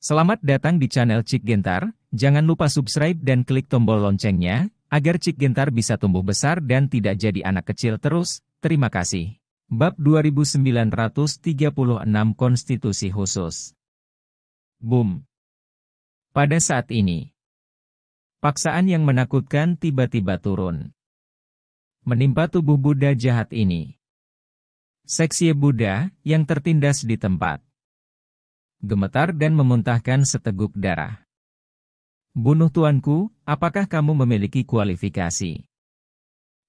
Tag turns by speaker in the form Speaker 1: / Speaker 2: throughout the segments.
Speaker 1: Selamat datang di channel Cik Gentar, jangan lupa subscribe dan klik tombol loncengnya, agar Cik Gentar bisa tumbuh besar dan tidak jadi anak kecil terus, terima kasih. Bab 2936 Konstitusi Khusus Boom Pada saat ini, paksaan yang menakutkan tiba-tiba turun. Menimpa tubuh Buddha jahat ini. Seksi Buddha, yang tertindas di tempat gemetar dan memuntahkan seteguk darah. Bunuh tuanku, apakah kamu memiliki kualifikasi?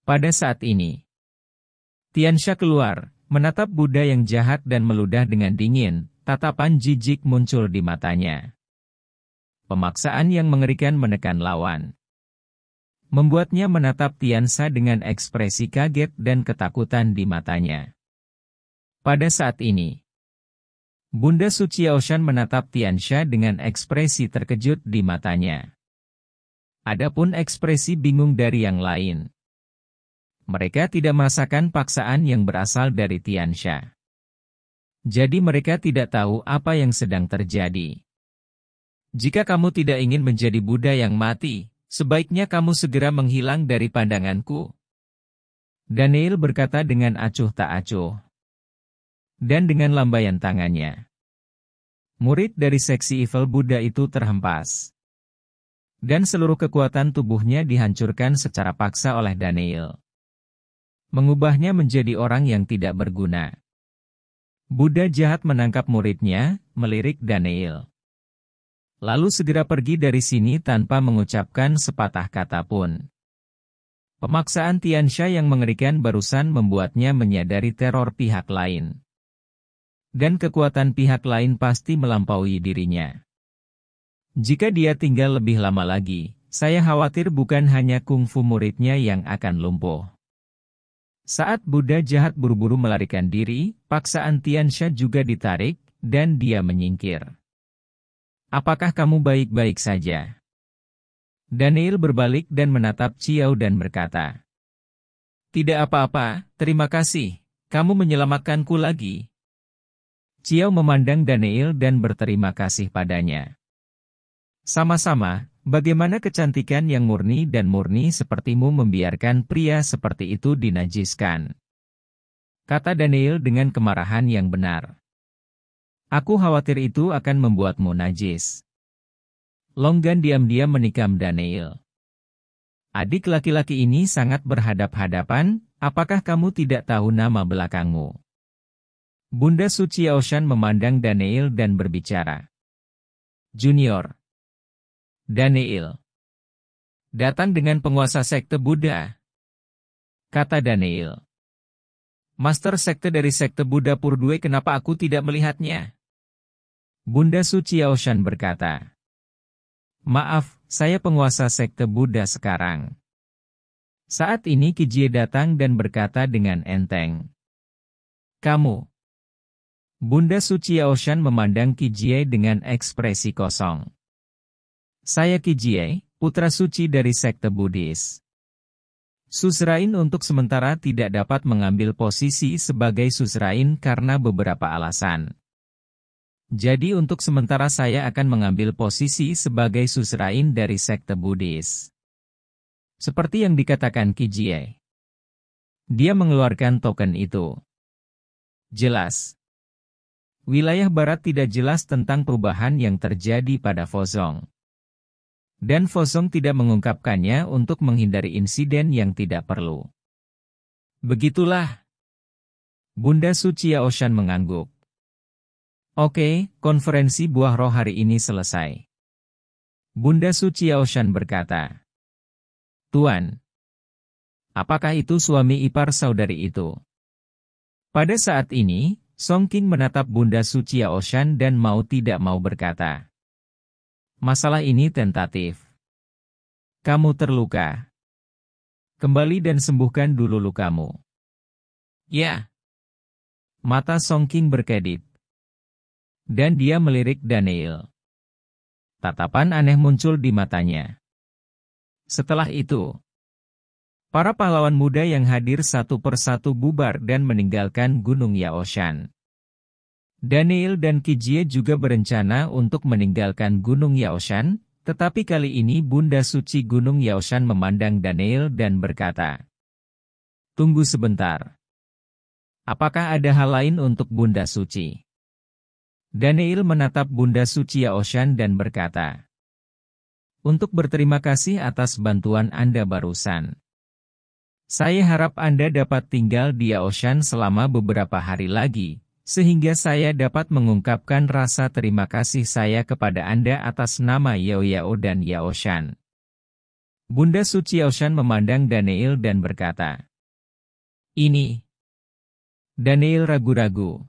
Speaker 1: Pada saat ini, Tiansha keluar, menatap Buddha yang jahat dan meludah dengan dingin, tatapan jijik muncul di matanya. Pemaksaan yang mengerikan menekan lawan. Membuatnya menatap Tiansa dengan ekspresi kaget dan ketakutan di matanya. Pada saat ini, Bunda Suci Ocean menatap Tiansha dengan ekspresi terkejut di matanya. Adapun ekspresi bingung dari yang lain. Mereka tidak merasakan paksaan yang berasal dari Tiansha. Jadi mereka tidak tahu apa yang sedang terjadi. Jika kamu tidak ingin menjadi Buddha yang mati, sebaiknya kamu segera menghilang dari pandanganku. Daniel berkata dengan acuh tak acuh dan dengan lambaian tangannya. Murid dari seksi evil Buddha itu terhempas. Dan seluruh kekuatan tubuhnya dihancurkan secara paksa oleh Daniel. Mengubahnya menjadi orang yang tidak berguna. Buddha jahat menangkap muridnya, melirik Daniel. Lalu segera pergi dari sini tanpa mengucapkan sepatah kata pun. Pemaksaan Tiansha yang mengerikan barusan membuatnya menyadari teror pihak lain dan kekuatan pihak lain pasti melampaui dirinya. Jika dia tinggal lebih lama lagi, saya khawatir bukan hanya kungfu muridnya yang akan lumpuh. Saat Buddha jahat buru-buru melarikan diri, paksaan Tiansha juga ditarik, dan dia menyingkir. Apakah kamu baik-baik saja? Daniel berbalik dan menatap Ciao dan berkata, Tidak apa-apa, terima kasih, kamu menyelamatkanku lagi, Ciao memandang Daniel dan berterima kasih padanya. Sama-sama, bagaimana kecantikan yang murni dan murni sepertimu membiarkan pria seperti itu dinajiskan. Kata Daniel dengan kemarahan yang benar. Aku khawatir itu akan membuatmu najis. Longgan diam-diam menikam Daniel. Adik laki-laki ini sangat berhadap-hadapan, apakah kamu tidak tahu nama belakangmu? Bunda Suci Ocean memandang Daniel dan berbicara. Junior. Daniel. Datang dengan penguasa sekte Buddha. Kata Daniel. Master sekte dari sekte Buddha Purdue kenapa aku tidak melihatnya? Bunda Suci Ocean berkata. Maaf, saya penguasa sekte Buddha sekarang. Saat ini Kijie datang dan berkata dengan enteng. Kamu, Bunda Suci Ocean memandang Kijie dengan ekspresi kosong. Saya Kijie, putra suci dari sekte Buddhis. Susrain untuk sementara tidak dapat mengambil posisi sebagai susrain karena beberapa alasan. Jadi untuk sementara saya akan mengambil posisi sebagai susrain dari sekte Buddhis. Seperti yang dikatakan Kijie. Dia mengeluarkan token itu. Jelas, Wilayah barat tidak jelas tentang perubahan yang terjadi pada Fozong. Dan Fozong tidak mengungkapkannya untuk menghindari insiden yang tidak perlu. Begitulah. Bunda Suci Ocean mengangguk. Oke, konferensi buah roh hari ini selesai. Bunda Suci Ocean berkata. Tuan, apakah itu suami ipar saudari itu? Pada saat ini, Song King menatap Bunda Sucia Oshan dan mau tidak mau berkata. Masalah ini tentatif. Kamu terluka. Kembali dan sembuhkan dulu lukamu. Ya. Mata Song King berkedip. Dan dia melirik Daniel. Tatapan aneh muncul di matanya. Setelah itu, Para pahlawan muda yang hadir satu persatu bubar dan meninggalkan Gunung Yaoshan. Daniel dan Kijie juga berencana untuk meninggalkan Gunung Yaoshan, tetapi kali ini Bunda Suci Gunung Yaoshan memandang Daniel dan berkata, Tunggu sebentar. Apakah ada hal lain untuk Bunda Suci? Daniel menatap Bunda Suci Yaoshan dan berkata, Untuk berterima kasih atas bantuan Anda barusan. Saya harap Anda dapat tinggal di Aoshan selama beberapa hari lagi, sehingga saya dapat mengungkapkan rasa terima kasih saya kepada Anda atas nama Yao Yao dan Yaoshan. Bunda Suci Aoshan memandang Daniel dan berkata, Ini. Daniel ragu-ragu.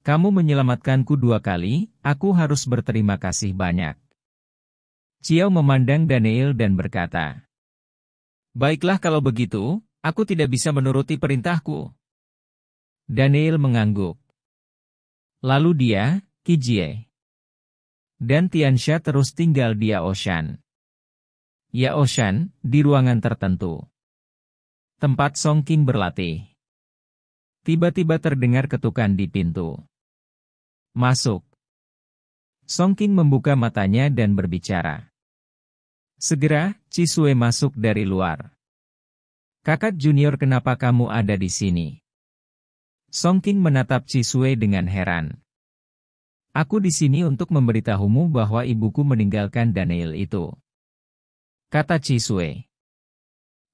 Speaker 1: Kamu menyelamatkanku dua kali, aku harus berterima kasih banyak. Ciao memandang Daniel dan berkata, Baiklah kalau begitu, aku tidak bisa menuruti perintahku. Daniel mengangguk. Lalu dia, Kijie. Dan Tiansha terus tinggal di Yaoshan. Yaoshan, di ruangan tertentu. Tempat Song King berlatih. Tiba-tiba terdengar ketukan di pintu. Masuk. Song King membuka matanya dan berbicara. Segera, Cisue masuk dari luar. Kakak junior kenapa kamu ada di sini? Song King menatap Cisue dengan heran. Aku di sini untuk memberitahumu bahwa ibuku meninggalkan Daniel itu. Kata Cisue.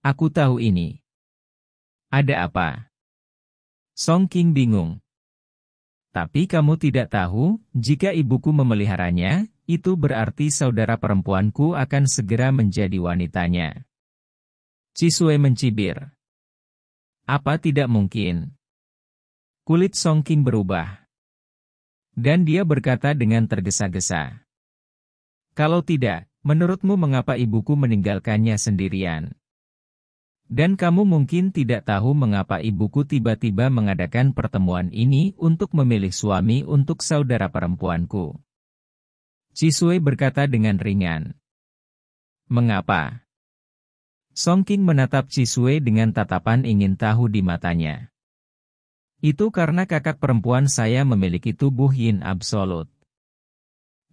Speaker 1: Aku tahu ini. Ada apa? Song King bingung. Tapi kamu tidak tahu, jika ibuku memeliharanya, itu berarti saudara perempuanku akan segera menjadi wanitanya. Cisue mencibir. Apa tidak mungkin? Kulit Song Songkin berubah. Dan dia berkata dengan tergesa-gesa. Kalau tidak, menurutmu mengapa ibuku meninggalkannya sendirian? Dan kamu mungkin tidak tahu mengapa ibuku tiba-tiba mengadakan pertemuan ini untuk memilih suami untuk saudara perempuanku. Sisue berkata dengan ringan. Mengapa? Song King menatap Sisue dengan tatapan ingin tahu di matanya. Itu karena kakak perempuan saya memiliki tubuh yin absolut.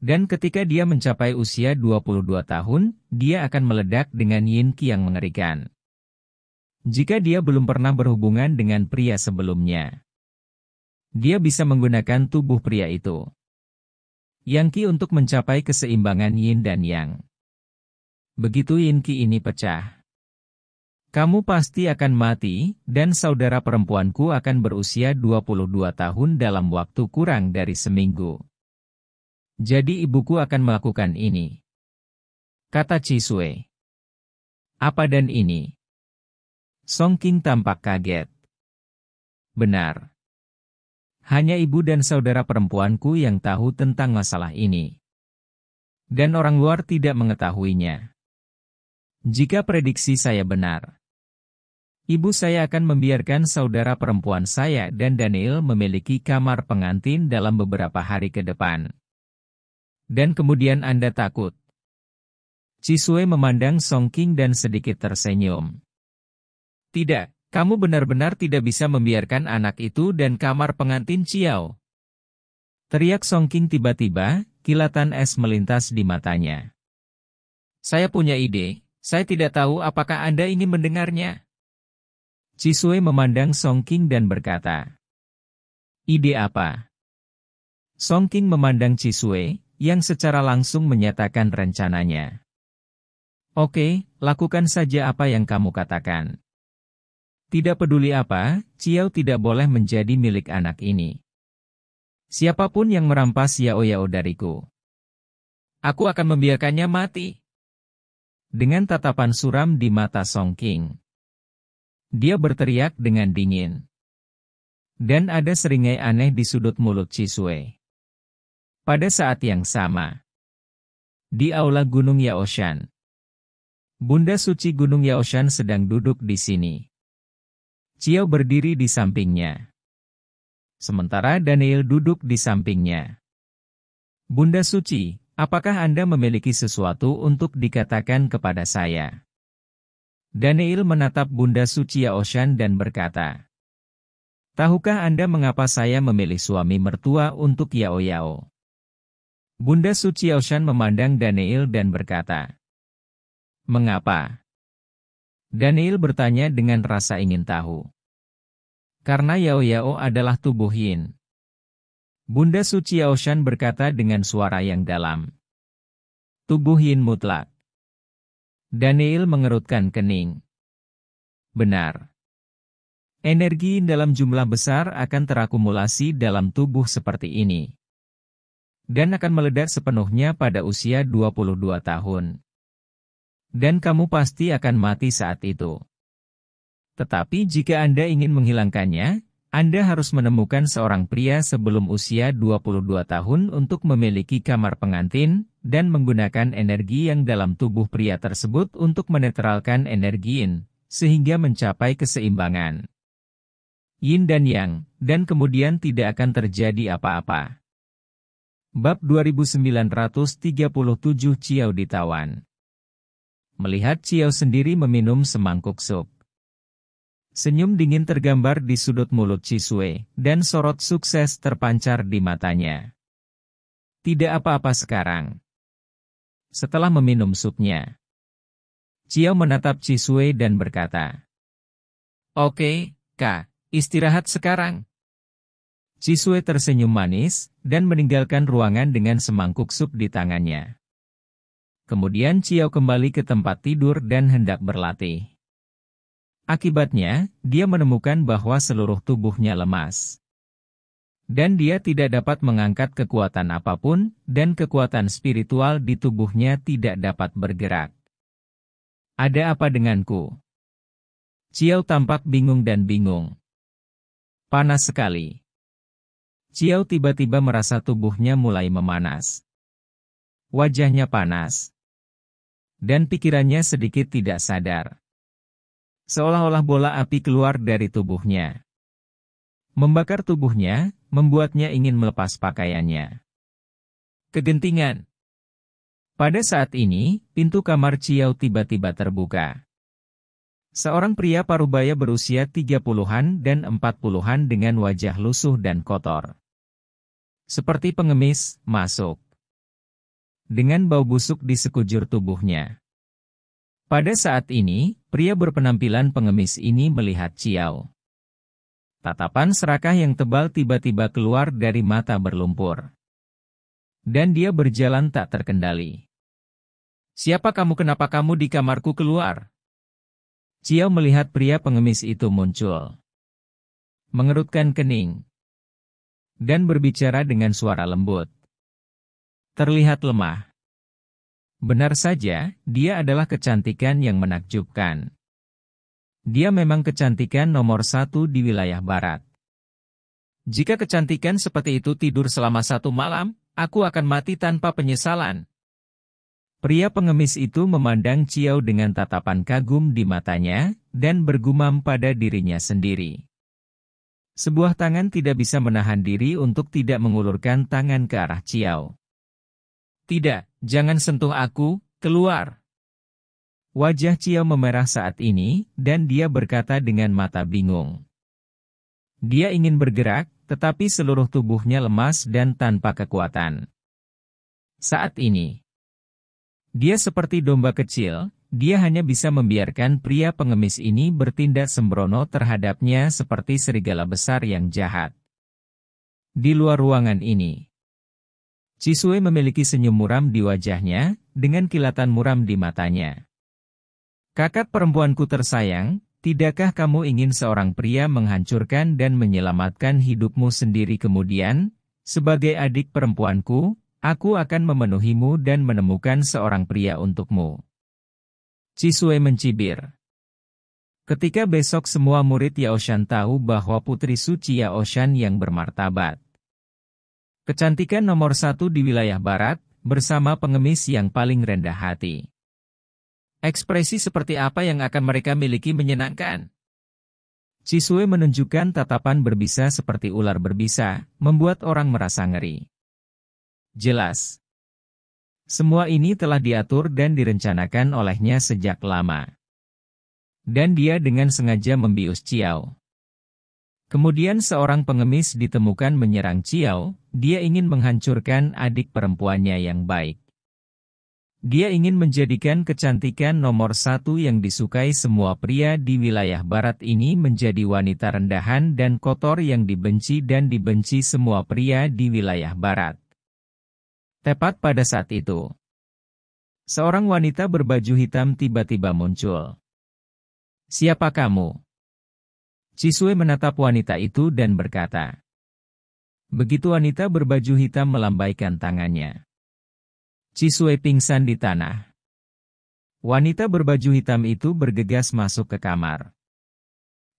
Speaker 1: Dan ketika dia mencapai usia 22 tahun, dia akan meledak dengan yin ki yang mengerikan. Jika dia belum pernah berhubungan dengan pria sebelumnya, dia bisa menggunakan tubuh pria itu. Yang Qi untuk mencapai keseimbangan Yin dan Yang. Begitu Yin Qi ini pecah, kamu pasti akan mati, dan saudara perempuanku akan berusia 22 tahun dalam waktu kurang dari seminggu. Jadi ibuku akan melakukan ini. Kata Cisue. Apa dan ini? Song King tampak kaget. Benar. Hanya ibu dan saudara perempuanku yang tahu tentang masalah ini. Dan orang luar tidak mengetahuinya. Jika prediksi saya benar, ibu saya akan membiarkan saudara perempuan saya dan Daniel memiliki kamar pengantin dalam beberapa hari ke depan. Dan kemudian Anda takut. Cisue memandang Song King dan sedikit tersenyum. Tidak. Kamu benar-benar tidak bisa membiarkan anak itu dan kamar pengantin Ciao. Teriak Song King tiba-tiba, kilatan es melintas di matanya. Saya punya ide, saya tidak tahu apakah Anda ini mendengarnya. Cisue memandang Song King dan berkata, Ide apa? Song King memandang Cisue, yang secara langsung menyatakan rencananya. Oke, lakukan saja apa yang kamu katakan. Tidak peduli apa, Ciao tidak boleh menjadi milik anak ini. Siapapun yang merampas Yao Yao dariku. Aku akan membiarkannya mati. Dengan tatapan suram di mata Song King. Dia berteriak dengan dingin. Dan ada seringai aneh di sudut mulut Cisue. Pada saat yang sama. Di aula Gunung Yaoshan. Bunda Suci Gunung Yaoshan sedang duduk di sini. Cio berdiri di sampingnya. Sementara Daniel duduk di sampingnya. Bunda Suci, apakah Anda memiliki sesuatu untuk dikatakan kepada saya? Daniel menatap Bunda Suci Yaoshan dan berkata, Tahukah Anda mengapa saya memilih suami mertua untuk Yao Yao? Bunda Suci Yaoshan memandang Daniel dan berkata, Mengapa? Daniel bertanya dengan rasa ingin tahu karena Yao Yao adalah tubuh Yin. Bunda Suci Shan berkata dengan suara yang dalam. Tubuh Yin mutlak. Daniel mengerutkan kening. Benar. Energi dalam jumlah besar akan terakumulasi dalam tubuh seperti ini. Dan akan meledak sepenuhnya pada usia 22 tahun. Dan kamu pasti akan mati saat itu. Tetapi jika Anda ingin menghilangkannya, Anda harus menemukan seorang pria sebelum usia 22 tahun untuk memiliki kamar pengantin, dan menggunakan energi yang dalam tubuh pria tersebut untuk menetralkan energi yin, sehingga mencapai keseimbangan. Yin dan Yang, dan kemudian tidak akan terjadi apa-apa. Bab 2937 Ciao ditawan Melihat Ciao sendiri meminum semangkuk sup. Senyum dingin tergambar di sudut mulut Chisue, dan sorot sukses terpancar di matanya. Tidak apa-apa sekarang. Setelah meminum supnya, Ciao menatap Chisue dan berkata, Oke, Kak, istirahat sekarang. Chisue tersenyum manis, dan meninggalkan ruangan dengan semangkuk sup di tangannya. Kemudian Ciao kembali ke tempat tidur dan hendak berlatih. Akibatnya, dia menemukan bahwa seluruh tubuhnya lemas. Dan dia tidak dapat mengangkat kekuatan apapun, dan kekuatan spiritual di tubuhnya tidak dapat bergerak. Ada apa denganku? Ciao tampak bingung dan bingung. Panas sekali. Ciao tiba-tiba merasa tubuhnya mulai memanas. Wajahnya panas. Dan pikirannya sedikit tidak sadar. Seolah-olah bola api keluar dari tubuhnya. Membakar tubuhnya, membuatnya ingin melepas pakaiannya. Kegentingan Pada saat ini, pintu kamar Ciao tiba-tiba terbuka. Seorang pria parubaya berusia 30-an dan 40-an dengan wajah lusuh dan kotor. Seperti pengemis, masuk. Dengan bau busuk di sekujur tubuhnya. Pada saat ini, pria berpenampilan pengemis ini melihat Ciao. Tatapan serakah yang tebal tiba-tiba keluar dari mata berlumpur. Dan dia berjalan tak terkendali. Siapa kamu kenapa kamu di kamarku keluar? Ciao melihat pria pengemis itu muncul. Mengerutkan kening. Dan berbicara dengan suara lembut. Terlihat lemah. Benar saja, dia adalah kecantikan yang menakjubkan. Dia memang kecantikan nomor satu di wilayah barat. Jika kecantikan seperti itu tidur selama satu malam, aku akan mati tanpa penyesalan. Pria pengemis itu memandang Ciao dengan tatapan kagum di matanya, dan bergumam pada dirinya sendiri. Sebuah tangan tidak bisa menahan diri untuk tidak mengulurkan tangan ke arah Ciao. Tidak, Jangan sentuh aku, keluar. Wajah Cio memerah saat ini, dan dia berkata dengan mata bingung. Dia ingin bergerak, tetapi seluruh tubuhnya lemas dan tanpa kekuatan. Saat ini, dia seperti domba kecil, dia hanya bisa membiarkan pria pengemis ini bertindak sembrono terhadapnya seperti serigala besar yang jahat. Di luar ruangan ini, Sisue memiliki senyum muram di wajahnya, dengan kilatan muram di matanya. Kakak perempuanku tersayang, tidakkah kamu ingin seorang pria menghancurkan dan menyelamatkan hidupmu sendiri kemudian? Sebagai adik perempuanku, aku akan memenuhimu dan menemukan seorang pria untukmu. Sisue mencibir. Ketika besok semua murid Yaoshan tahu bahwa putri suci Yaoshan yang bermartabat Kecantikan nomor satu di wilayah barat, bersama pengemis yang paling rendah hati. Ekspresi seperti apa yang akan mereka miliki menyenangkan? Cisue menunjukkan tatapan berbisa seperti ular berbisa, membuat orang merasa ngeri. Jelas. Semua ini telah diatur dan direncanakan olehnya sejak lama. Dan dia dengan sengaja membius Ciao. Kemudian seorang pengemis ditemukan menyerang Ciao, dia ingin menghancurkan adik perempuannya yang baik. Dia ingin menjadikan kecantikan nomor satu yang disukai semua pria di wilayah barat ini menjadi wanita rendahan dan kotor yang dibenci dan dibenci semua pria di wilayah barat. Tepat pada saat itu, seorang wanita berbaju hitam tiba-tiba muncul. Siapa kamu? Cisue menatap wanita itu dan berkata. Begitu wanita berbaju hitam melambaikan tangannya. Cisue pingsan di tanah. Wanita berbaju hitam itu bergegas masuk ke kamar.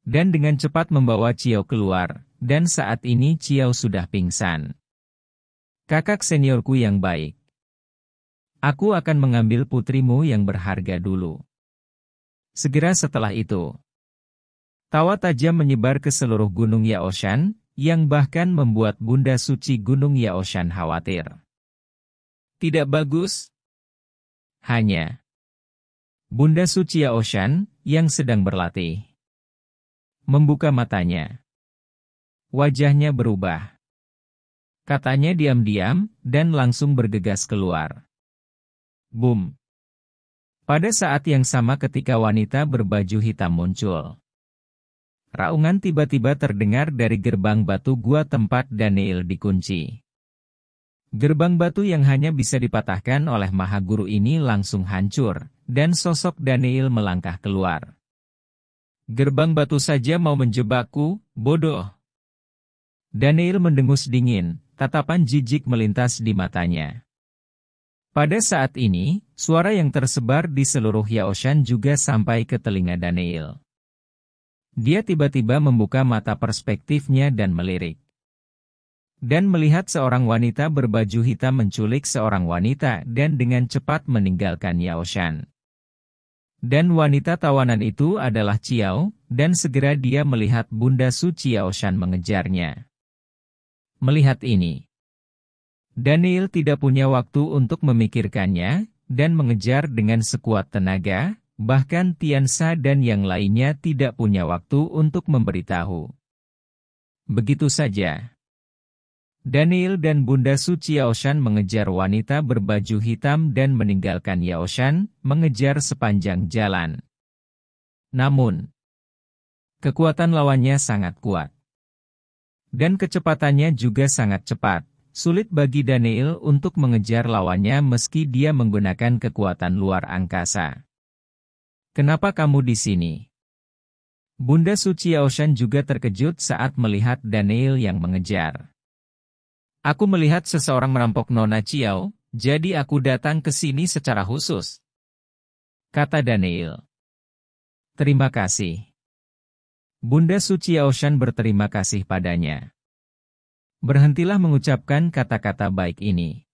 Speaker 1: Dan dengan cepat membawa Ciao keluar, dan saat ini Ciao sudah pingsan. Kakak seniorku yang baik. Aku akan mengambil putrimu yang berharga dulu. Segera setelah itu, Tawa tajam menyebar ke seluruh Gunung Yaoshan, yang bahkan membuat Bunda Suci Gunung Yaoshan khawatir. Tidak bagus? Hanya Bunda Suci Yaoshan, yang sedang berlatih, membuka matanya. Wajahnya berubah. Katanya diam-diam, dan langsung bergegas keluar. Boom! Pada saat yang sama ketika wanita berbaju hitam muncul. Raungan tiba-tiba terdengar dari gerbang batu gua tempat Daniel dikunci. Gerbang batu yang hanya bisa dipatahkan oleh Mahaguru ini langsung hancur, dan sosok Daniel melangkah keluar. Gerbang batu saja mau menjebakku, bodoh. Daniel mendengus dingin, tatapan jijik melintas di matanya. Pada saat ini, suara yang tersebar di seluruh Yaoshan juga sampai ke telinga Daniel. Dia tiba-tiba membuka mata perspektifnya dan melirik. Dan melihat seorang wanita berbaju hitam menculik seorang wanita dan dengan cepat meninggalkan Yao Shan. Dan wanita tawanan itu adalah Ciao, dan segera dia melihat Bunda Su Ciao Shan mengejarnya. Melihat ini, Daniel tidak punya waktu untuk memikirkannya, dan mengejar dengan sekuat tenaga, Bahkan Tiansa dan yang lainnya tidak punya waktu untuk memberitahu. Begitu saja. Daniel dan Bunda Suci Yaoshan mengejar wanita berbaju hitam dan meninggalkan Yaoshan, mengejar sepanjang jalan. Namun, kekuatan lawannya sangat kuat. Dan kecepatannya juga sangat cepat. Sulit bagi Daniel untuk mengejar lawannya meski dia menggunakan kekuatan luar angkasa. Kenapa kamu di sini? Bunda Suci Ocean juga terkejut saat melihat Daniel yang mengejar. Aku melihat seseorang merampok Nona Chiao, jadi aku datang ke sini secara khusus. Kata Daniel. Terima kasih. Bunda Suci Ocean berterima kasih padanya. Berhentilah mengucapkan kata-kata baik ini.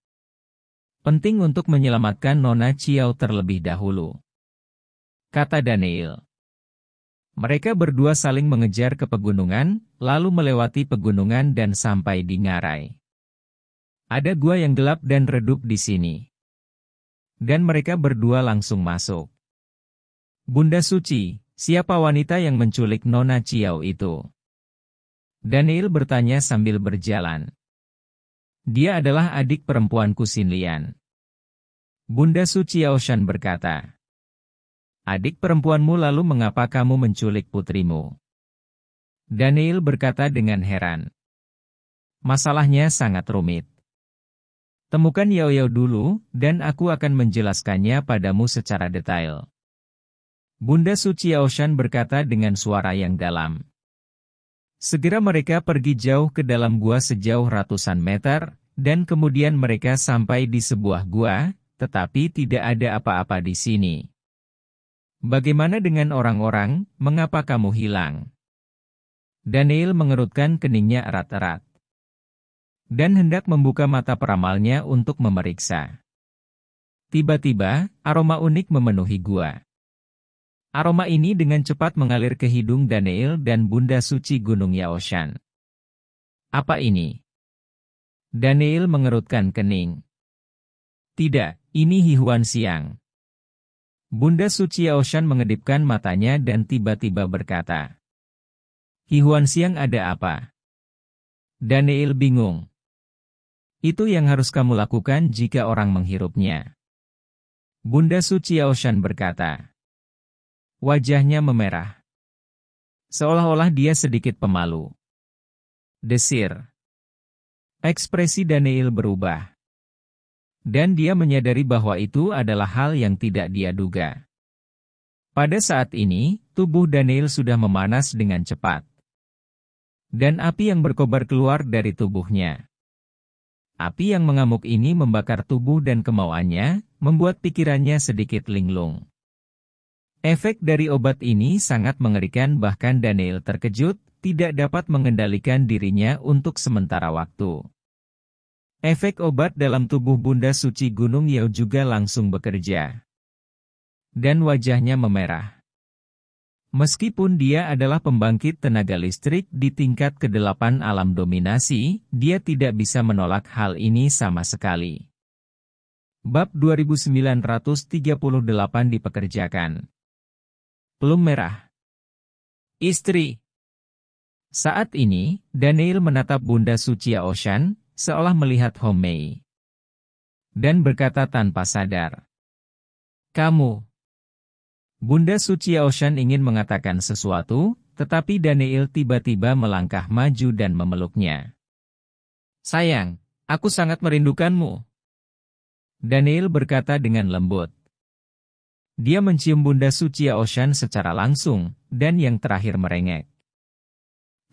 Speaker 1: Penting untuk menyelamatkan Nona Chiao terlebih dahulu kata Daniel. Mereka berdua saling mengejar ke pegunungan, lalu melewati pegunungan dan sampai di Ngarai. Ada gua yang gelap dan redup di sini. Dan mereka berdua langsung masuk. Bunda Suci, siapa wanita yang menculik Nona Ciao itu? Daniel bertanya sambil berjalan. Dia adalah adik perempuanku Sinlian. Bunda Suci Ocean berkata. Adik perempuanmu lalu mengapa kamu menculik putrimu? Daniel berkata dengan heran. Masalahnya sangat rumit. Temukan Yao Yao dulu, dan aku akan menjelaskannya padamu secara detail. Bunda Suci Aoshan berkata dengan suara yang dalam. Segera mereka pergi jauh ke dalam gua sejauh ratusan meter, dan kemudian mereka sampai di sebuah gua, tetapi tidak ada apa-apa di sini. Bagaimana dengan orang-orang, mengapa kamu hilang? Daniel mengerutkan keningnya erat-erat. Dan hendak membuka mata peramalnya untuk memeriksa. Tiba-tiba, aroma unik memenuhi gua. Aroma ini dengan cepat mengalir ke hidung Daniel dan Bunda Suci Gunung Yaoshan. Apa ini? Daniel mengerutkan kening. Tidak, ini hihuan siang. Bunda Suci Suciaoshan mengedipkan matanya dan tiba-tiba berkata. Hihuan Siang ada apa? Daniel bingung. Itu yang harus kamu lakukan jika orang menghirupnya. Bunda Suci Suciaoshan berkata. Wajahnya memerah. Seolah-olah dia sedikit pemalu. Desir. Ekspresi Daniel berubah. Dan dia menyadari bahwa itu adalah hal yang tidak dia duga. Pada saat ini, tubuh Daniel sudah memanas dengan cepat. Dan api yang berkobar keluar dari tubuhnya. Api yang mengamuk ini membakar tubuh dan kemauannya, membuat pikirannya sedikit linglung. Efek dari obat ini sangat mengerikan bahkan Daniel terkejut, tidak dapat mengendalikan dirinya untuk sementara waktu. Efek obat dalam tubuh Bunda Suci Gunung Yau juga langsung bekerja. Dan wajahnya memerah. Meskipun dia adalah pembangkit tenaga listrik di tingkat ke-8 alam dominasi, dia tidak bisa menolak hal ini sama sekali. Bab 2938 dipekerjakan. Pelum merah. Istri. Saat ini, Daniel menatap Bunda Suci Ocean, seolah melihat Homei. Dan berkata tanpa sadar. Kamu. Bunda Suci Ocean ingin mengatakan sesuatu, tetapi Daniel tiba-tiba melangkah maju dan memeluknya. Sayang, aku sangat merindukanmu. Daniel berkata dengan lembut. Dia mencium Bunda Suci Ocean secara langsung, dan yang terakhir merengek.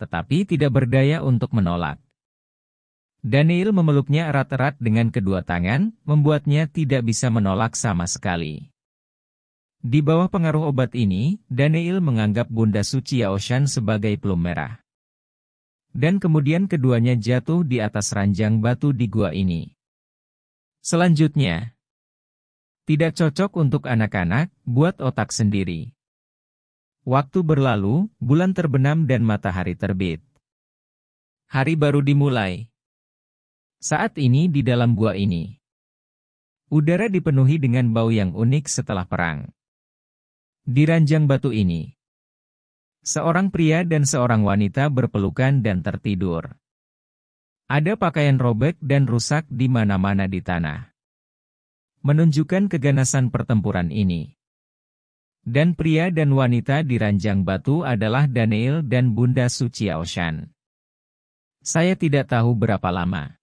Speaker 1: Tetapi tidak berdaya untuk menolak. Daniel memeluknya erat-erat dengan kedua tangan, membuatnya tidak bisa menolak sama sekali. Di bawah pengaruh obat ini, Daniel menganggap Bunda Suci Yaoshan sebagai pelum merah. Dan kemudian keduanya jatuh di atas ranjang batu di gua ini. Selanjutnya, tidak cocok untuk anak-anak, buat otak sendiri. Waktu berlalu, bulan terbenam dan matahari terbit. Hari baru dimulai. Saat ini di dalam gua ini, udara dipenuhi dengan bau yang unik setelah perang. Di ranjang batu ini, seorang pria dan seorang wanita berpelukan dan tertidur. Ada pakaian robek dan rusak di mana-mana di tanah. Menunjukkan keganasan pertempuran ini. Dan pria dan wanita di ranjang batu adalah Daniel dan Bunda Suci Oshan. Saya tidak tahu berapa lama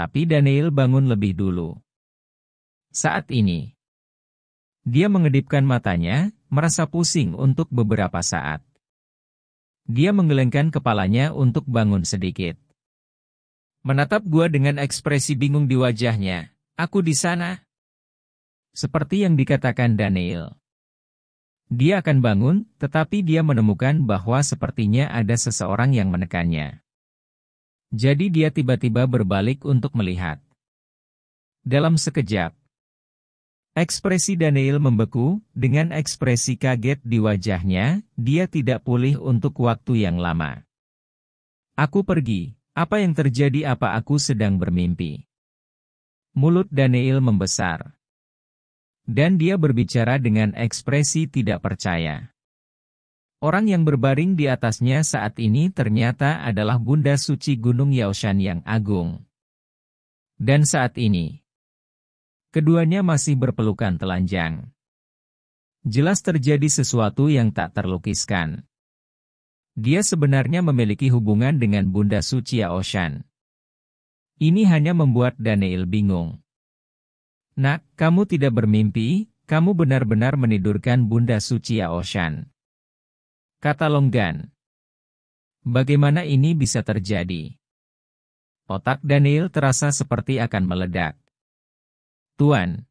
Speaker 1: tapi Daniel bangun lebih dulu. Saat ini, dia mengedipkan matanya, merasa pusing untuk beberapa saat. Dia menggelengkan kepalanya untuk bangun sedikit. Menatap gua dengan ekspresi bingung di wajahnya, aku di sana. Seperti yang dikatakan Daniel. Dia akan bangun, tetapi dia menemukan bahwa sepertinya ada seseorang yang menekannya. Jadi dia tiba-tiba berbalik untuk melihat. Dalam sekejap, ekspresi Daniel membeku, dengan ekspresi kaget di wajahnya, dia tidak pulih untuk waktu yang lama. Aku pergi, apa yang terjadi apa aku sedang bermimpi? Mulut Daniel membesar. Dan dia berbicara dengan ekspresi tidak percaya. Orang yang berbaring di atasnya saat ini ternyata adalah Bunda Suci Gunung Yaoshan yang agung. Dan saat ini, keduanya masih berpelukan telanjang. Jelas terjadi sesuatu yang tak terlukiskan. Dia sebenarnya memiliki hubungan dengan Bunda Suci Yaoshan. Ini hanya membuat Daniel bingung. Nak, kamu tidak bermimpi, kamu benar-benar menidurkan Bunda Suci Yaoshan. Kata Longgan. Bagaimana ini bisa terjadi? Otak Daniel terasa seperti akan meledak. Tuan,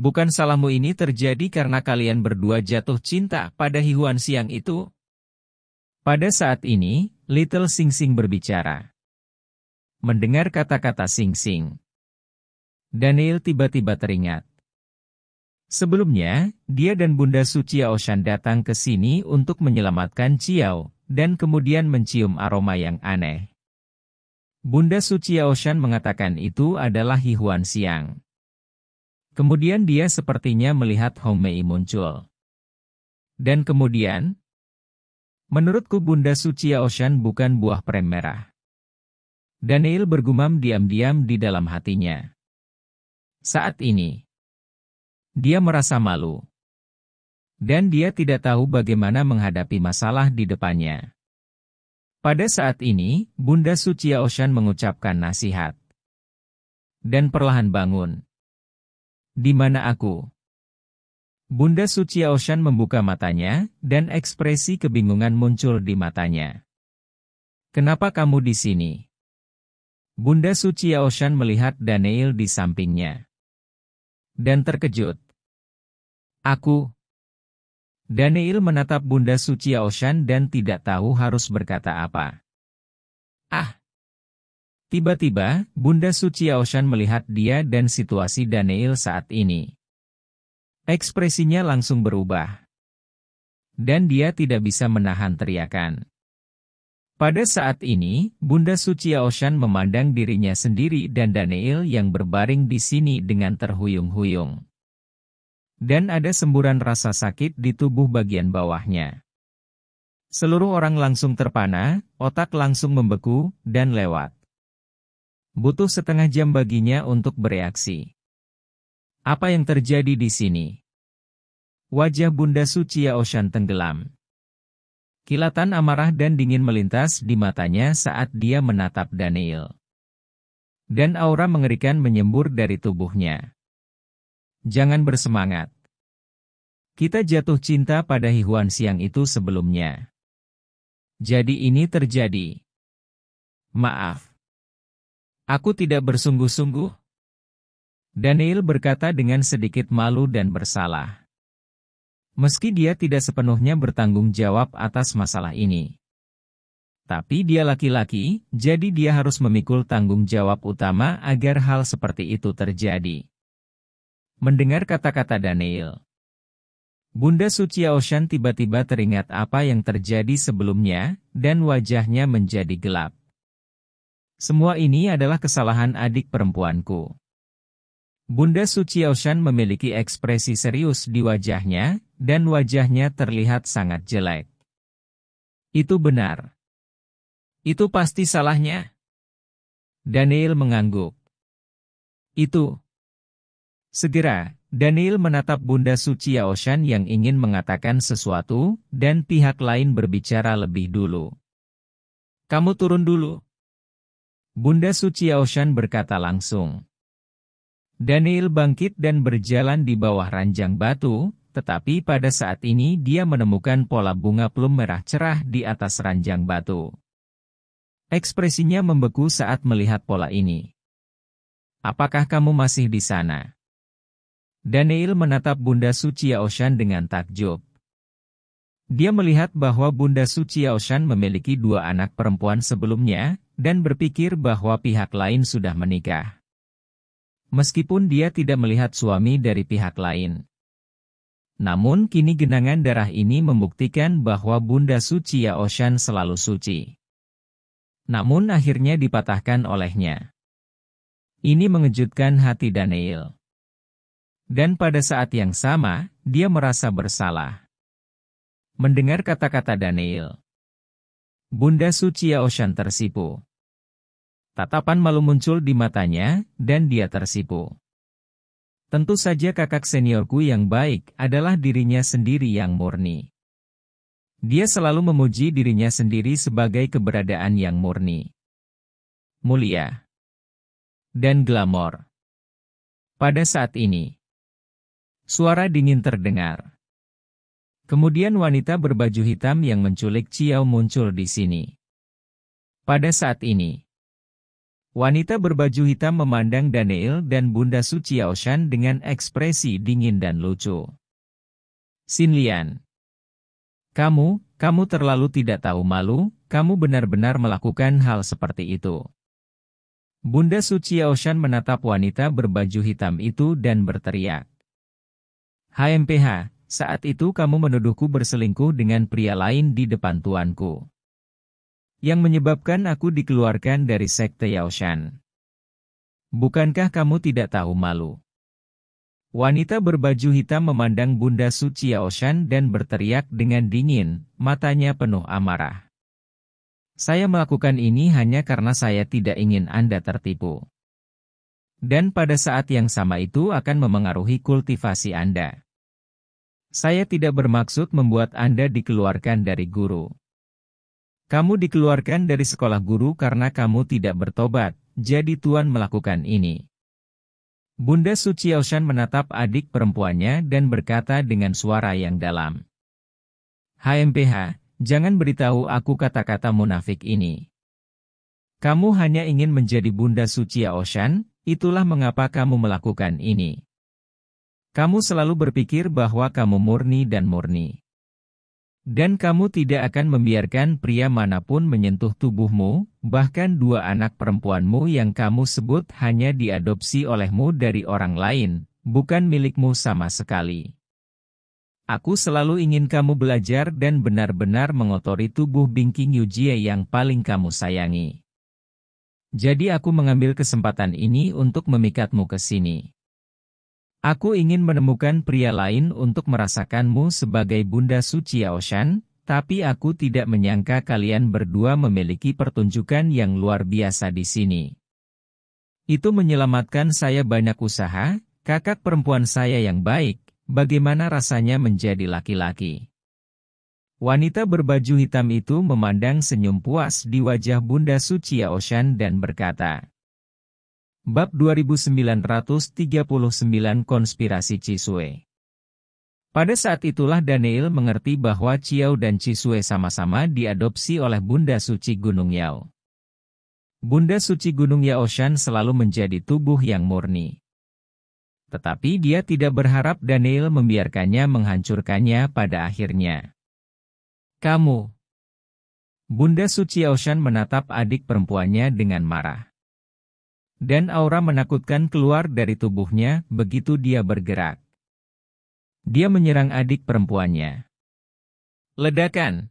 Speaker 1: bukan salahmu ini terjadi karena kalian berdua jatuh cinta pada hiwan siang itu? Pada saat ini, Little Sing Sing berbicara. Mendengar kata-kata Sing Sing, Daniel tiba-tiba teringat. Sebelumnya, dia dan Bunda Suci Oshan datang ke sini untuk menyelamatkan Ciao, dan kemudian mencium aroma yang aneh. Bunda Suci Oshan mengatakan itu adalah Hihuan Siang. Kemudian dia sepertinya melihat Mei muncul. Dan kemudian, menurutku Bunda Suci Oshan bukan buah prem merah. Daniel bergumam diam-diam di dalam hatinya. Saat ini, dia merasa malu. Dan dia tidak tahu bagaimana menghadapi masalah di depannya. Pada saat ini, Bunda Sucia Ocean mengucapkan nasihat. Dan perlahan bangun. Di mana aku? Bunda Sucia Ocean membuka matanya, dan ekspresi kebingungan muncul di matanya. Kenapa kamu di sini? Bunda Sucia Ocean melihat Daniel di sampingnya. Dan terkejut. Aku. Daniel menatap Bunda Suci Ocean dan tidak tahu harus berkata apa. Ah. Tiba-tiba, Bunda Suci Ocean melihat dia dan situasi Daniel saat ini. Ekspresinya langsung berubah. Dan dia tidak bisa menahan teriakan. Pada saat ini, Bunda Suci Ocean memandang dirinya sendiri dan Daniel yang berbaring di sini dengan terhuyung-huyung. Dan ada semburan rasa sakit di tubuh bagian bawahnya. Seluruh orang langsung terpana, otak langsung membeku, dan lewat. Butuh setengah jam baginya untuk bereaksi. Apa yang terjadi di sini? Wajah Bunda Sucia Ocean tenggelam. Kilatan amarah dan dingin melintas di matanya saat dia menatap Daniel. Dan aura mengerikan menyembur dari tubuhnya. Jangan bersemangat. Kita jatuh cinta pada hihuan siang itu sebelumnya. Jadi ini terjadi. Maaf. Aku tidak bersungguh-sungguh. Daniel berkata dengan sedikit malu dan bersalah. Meski dia tidak sepenuhnya bertanggung jawab atas masalah ini. Tapi dia laki-laki, jadi dia harus memikul tanggung jawab utama agar hal seperti itu terjadi. Mendengar kata-kata Daniel, Bunda Suci Ocean tiba-tiba teringat apa yang terjadi sebelumnya, dan wajahnya menjadi gelap. Semua ini adalah kesalahan adik perempuanku. Bunda Suci Ocean memiliki ekspresi serius di wajahnya, dan wajahnya terlihat sangat jelek. Itu benar. Itu pasti salahnya. Daniel mengangguk. Itu, Segera, Daniel menatap Bunda Suci Yaoshan yang ingin mengatakan sesuatu, dan pihak lain berbicara lebih dulu. Kamu turun dulu. Bunda Suci Yaoshan berkata langsung. Daniel bangkit dan berjalan di bawah ranjang batu, tetapi pada saat ini dia menemukan pola bunga plum merah cerah di atas ranjang batu. Ekspresinya membeku saat melihat pola ini. Apakah kamu masih di sana? Daniel menatap Bunda Suci Yaoshan dengan takjub. Dia melihat bahwa Bunda Suci Yaoshan memiliki dua anak perempuan sebelumnya, dan berpikir bahwa pihak lain sudah menikah. Meskipun dia tidak melihat suami dari pihak lain. Namun kini genangan darah ini membuktikan bahwa Bunda Suci Yaoshan selalu suci. Namun akhirnya dipatahkan olehnya. Ini mengejutkan hati Daniel. Dan pada saat yang sama, dia merasa bersalah. Mendengar kata-kata Daniel, Bunda Sucia ya Ocean tersipu. Tatapan malu muncul di matanya, dan dia tersipu. Tentu saja kakak seniorku yang baik adalah dirinya sendiri yang murni. Dia selalu memuji dirinya sendiri sebagai keberadaan yang murni. Mulia. Dan glamor. Pada saat ini, Suara dingin terdengar. Kemudian wanita berbaju hitam yang menculik Ciao muncul di sini. Pada saat ini, wanita berbaju hitam memandang Daniel dan Bunda Su Ciao Shan dengan ekspresi dingin dan lucu. Xin Lian. Kamu, kamu terlalu tidak tahu malu, kamu benar-benar melakukan hal seperti itu. Bunda Su Ciao Shan menatap wanita berbaju hitam itu dan berteriak. HMPH, saat itu kamu menuduhku berselingkuh dengan pria lain di depan tuanku. Yang menyebabkan aku dikeluarkan dari sekte Yaoshan. Bukankah kamu tidak tahu malu? Wanita berbaju hitam memandang Bunda Suci Yaoshan dan berteriak dengan dingin, matanya penuh amarah. Saya melakukan ini hanya karena saya tidak ingin Anda tertipu. Dan pada saat yang sama itu akan memengaruhi kultivasi Anda. Saya tidak bermaksud membuat Anda dikeluarkan dari guru. Kamu dikeluarkan dari sekolah guru karena kamu tidak bertobat, jadi Tuhan melakukan ini. Bunda Suci Oshan menatap adik perempuannya dan berkata dengan suara yang dalam. HMPH, jangan beritahu aku kata-kata munafik ini. Kamu hanya ingin menjadi Bunda Suci Oshan, itulah mengapa kamu melakukan ini. Kamu selalu berpikir bahwa kamu murni dan murni. Dan kamu tidak akan membiarkan pria manapun menyentuh tubuhmu, bahkan dua anak perempuanmu yang kamu sebut hanya diadopsi olehmu dari orang lain, bukan milikmu sama sekali. Aku selalu ingin kamu belajar dan benar-benar mengotori tubuh Bingking Yujie yang paling kamu sayangi. Jadi aku mengambil kesempatan ini untuk memikatmu ke sini. Aku ingin menemukan pria lain untuk merasakanmu sebagai Bunda Suci Aoshan, tapi aku tidak menyangka kalian berdua memiliki pertunjukan yang luar biasa di sini. Itu menyelamatkan saya banyak usaha, kakak perempuan saya yang baik, bagaimana rasanya menjadi laki-laki. Wanita berbaju hitam itu memandang senyum puas di wajah Bunda Suci Aoshan dan berkata, Bab 2939 Konspirasi Cisue Pada saat itulah Daniel mengerti bahwa Chiao dan Cisue sama-sama diadopsi oleh Bunda Suci Gunung Yao. Bunda Suci Gunung Yao Shan selalu menjadi tubuh yang murni. Tetapi dia tidak berharap Daniel membiarkannya menghancurkannya pada akhirnya. Kamu. Bunda Suci Yao Shan menatap adik perempuannya dengan marah. Dan aura menakutkan keluar dari tubuhnya begitu dia bergerak. Dia menyerang adik perempuannya. Ledakan.